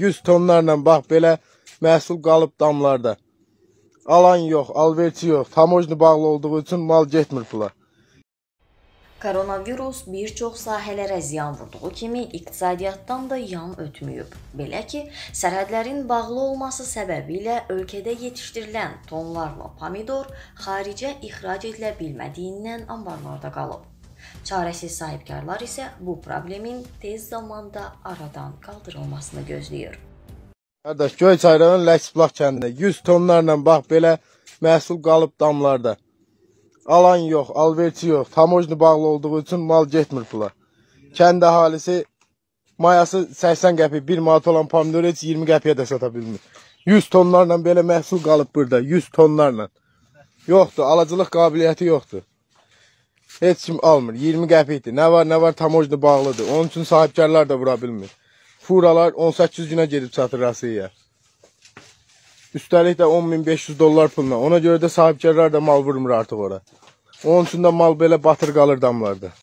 100 tonlarla bax belə məhsul qalıb damlarda. Alan yox, alverçi yox. Tamojni bağlı olduğu üçün mal getmir pula. Koronavirus bir çox sahələrə ziyan vurduğu kimi iqtisadiyyatdan da yan ötməyib. Belə ki, sərhədlərin bağlı olması səbəbilə ölkədə yetişdirilən tonlarla pomidor xaricə ixrac edilə bilmədiyindən anbarlarda qalıb. Çarəsiz sahibkarlar isə bu problemin tez zamanda aradan qaldırılmasını gözləyir. Qardaş, Göyçayranın Ləksblaq kəndində 100 tonlarla bax belə məhsul qalıb damlarda. Alan yox, alverçi yox, tamojni bağlı olduğu üçün mal getmir pula. Kənd əhalisi mayası 80 qəpik, 1 manat olan pomidor heç 20 qəpiyə də sata bilmir. 100 tonlarla belə məhsul qalıb burada, 100 tonlarla. Yoxdur, alıcılıq qabiliyyəti yoxdur. Heç kim almır. 20 qəpikdir. Nə var, nə var tamojna bağlıdır. Onun üçün sahibkarlar da vura bilmir. Furalar 18 günə gedib çatır Rusiyaya. Üstəlik də 10500 dollar pulla. Ona görə də sahibkarlar da mal vurmur artıq ora. Onun üçün də mal belə batır qalır damlarda.